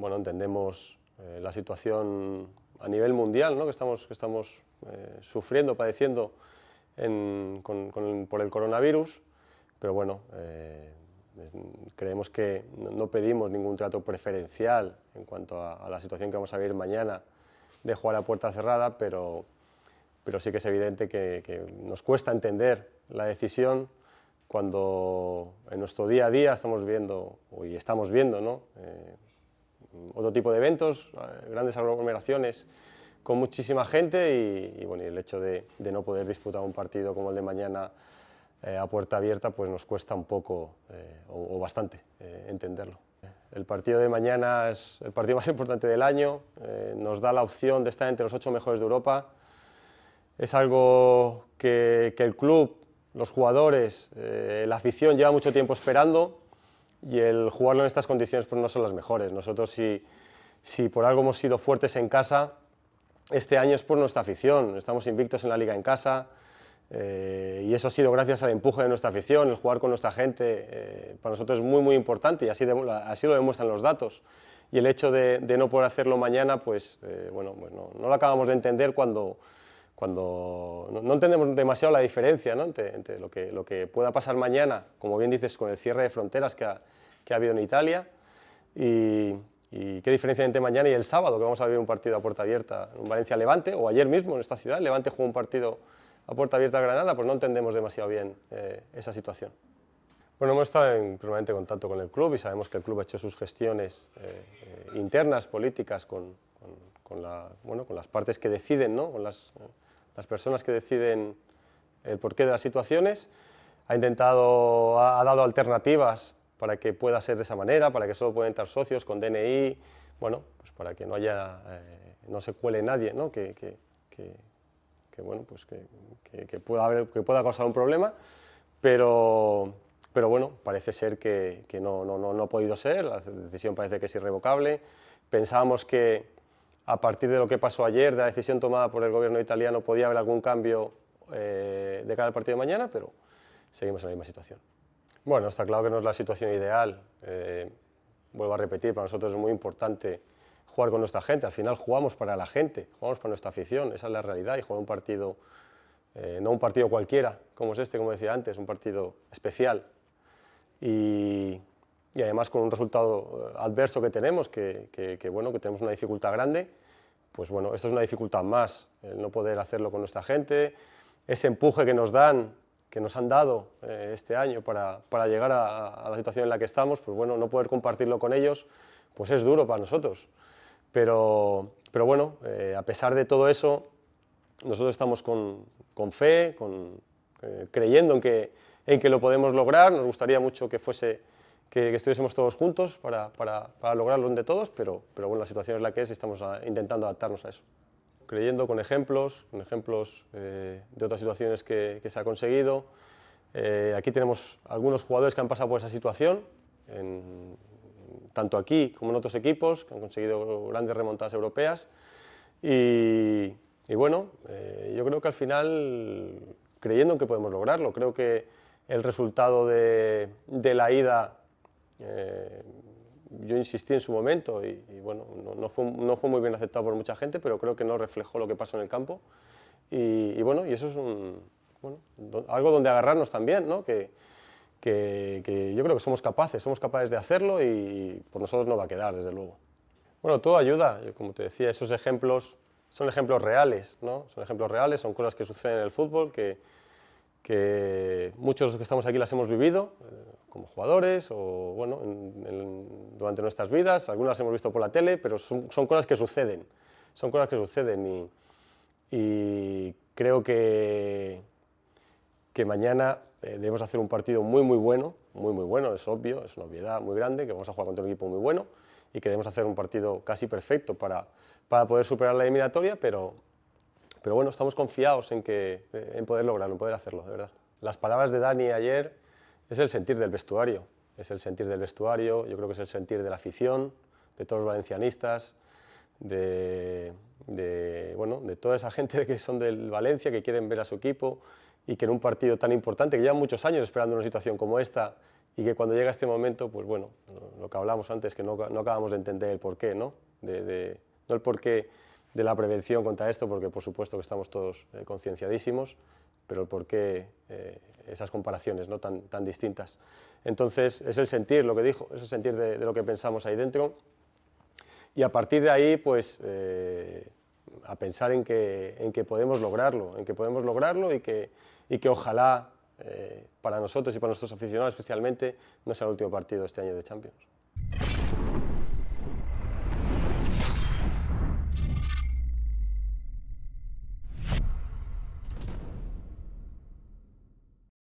bueno, entendemos eh, la situación a nivel mundial ¿no? que estamos, que estamos eh, sufriendo, padeciendo por el coronavirus, pero bueno, eh, creemos que no pedimos ningún trato preferencial en cuanto a, la situación que vamos a vivir mañana de jugar a puerta cerrada, pero, pero sí que es evidente que, nos cuesta entender la decisión cuando en nuestro día a día estamos viendo, y estamos viendo, ¿no? otro tipo de eventos, eh, grandes aglomeraciones con muchísima gente y, bueno, el hecho de, no poder disputar un partido como el de mañana eh, a puerta abierta pues nos cuesta un poco eh, o, bastante entenderlo. El partido de mañana es el partido más importante del año, nos da la opción de estar entre los ocho mejores de Europa. Es algo que, que el club, los jugadores, la afición lleva mucho tiempo esperando y el jugarlo en estas condiciones pues, no son las mejores. Nosotros si, por algo hemos sido fuertes en casa, este año es por nuestra afición. Estamos invictos en la liga en casa eh, y eso ha sido gracias al empuje de nuestra afición, el jugar con nuestra gente. Eh, para nosotros es muy, muy importante y así, así lo demuestran los datos. Y el hecho de, no poder hacerlo mañana, pues eh, bueno, pues, no lo acabamos de entender cuando cuando no, entendemos demasiado la diferencia ¿no? entre, lo, que, lo, que, pueda pasar mañana, como bien dices, con el cierre de fronteras que ha, habido en Italia, y, qué diferencia entre mañana y el sábado, que vamos a vivir un partido a puerta abierta, en Valencia-Levante, o ayer mismo en esta ciudad, Levante jugó un partido a puerta abierta a Granada, pues no entendemos demasiado bien eh, esa situación. Bueno, hemos estado en permanente contacto con el club y sabemos que el club ha hecho sus gestiones eh, eh, internas, políticas, con, la, bueno, con, las partes que deciden, ¿no? con las las personas que deciden el porqué de las situaciones. Ha intentado, ha, dado alternativas para que pueda ser de esa manera, para que solo puedan entrar socios con DNI, bueno, pues para que no haya, eh, no se cuele nadie, ¿no? Que, bueno, pues que, pueda que pueda causar un problema, pero, pero bueno, parece ser que, no, no, no, no ha podido ser, la decisión parece que es irrevocable. Pensábamos que, a partir de lo que pasó ayer, de la decisión tomada por el gobierno italiano, podía haber algún cambio eh, de cara al partido de mañana, pero seguimos en la misma situación. Bueno, está claro que no es la situación ideal. Eh, vuelvo a repetir, para nosotros es muy importante jugar con nuestra gente. Al final jugamos para la gente, jugamos para nuestra afición, esa es la realidad. Y jugar un partido, eh, no un partido cualquiera, como es este, como decía antes, un partido especial. Y, y además con un resultado eh, adverso que tenemos, que, bueno, que tenemos una dificultad grande, pues bueno, esto es una dificultad más, el no poder hacerlo con nuestra gente, ese empuje que nos dan, que nos han dado eh, este año para, para llegar a, la situación en la que estamos, pues bueno, no poder compartirlo con ellos, pues es duro para nosotros. Pero, pero bueno, eh, a pesar de todo eso, nosotros estamos con, con fe, con, creyendo en que, en que lo podemos lograr, nos gustaría mucho que fuese que, estuviésemos todos juntos para, para, para, lograrlo entre todos, pero, pero bueno, la situación es la que es y estamos intentando adaptarnos a eso. Creyendo con ejemplos, con ejemplos eh, de otras situaciones que, se ha conseguido. Eh, aquí tenemos algunos jugadores que han pasado por esa situación, tanto aquí como en otros equipos, que han conseguido grandes remontadas europeas. Y, bueno, eh, yo creo que al final, creyendo que podemos lograrlo, creo que el resultado de, de la ida eh, yo insistí en su momento y, bueno, no, fue, no, fue, muy bien aceptado por mucha gente, pero creo que no reflejó lo que pasa en el campo. Y, bueno, y eso es bueno, algo donde agarrarnos también, ¿no? Que, que, yo creo que somos capaces, somos capaces de hacerlo y por nosotros no va a quedar, desde luego. Bueno, todo ayuda, como te decía, esos ejemplos son ejemplos reales, ¿no? Son ejemplos reales, son cosas que suceden en el fútbol, que, que muchos de los que estamos aquí las hemos vivido eh, como jugadores o bueno, durante nuestras vidas, algunas las hemos visto por la tele, pero son, cosas que suceden, son cosas que suceden y, creo que, que mañana eh, debemos hacer un partido muy muy bueno, muy muy bueno, es obvio, es una obviedad muy grande, que vamos a jugar contra un equipo muy bueno y que debemos hacer un partido casi perfecto para, para poder superar la eliminatoria, pero pero bueno, estamos confiados en, que, eh, en poder lograrlo, en poder hacerlo, de verdad. Las palabras de Dani ayer es el sentir del vestuario, es el sentir del vestuario, yo creo que es el sentir de la afición, de todos los valencianistas, de, bueno, de toda esa gente que son del Valencia, que quieren ver a su equipo y que en un partido tan importante, que llevan muchos años esperando una situación como esta y que cuando llega este momento, pues bueno, lo que hablamos antes, que no, acabamos de entender el porqué, ¿no? De, de, no el porqué de la prevención contra esto, porque por supuesto que estamos todos eh, concienciadísimos, pero ¿por qué eh, esas comparaciones ¿no? tan, tan distintas? Entonces, es el sentir, lo que dijo, es el sentir de, lo que pensamos ahí dentro. Y a partir de ahí, pues, eh, a pensar en que, en que podemos lograrlo, en que podemos lograrlo y que, y que ojalá para nosotros y para nuestros aficionados especialmente no sea el último partido este año de Champions.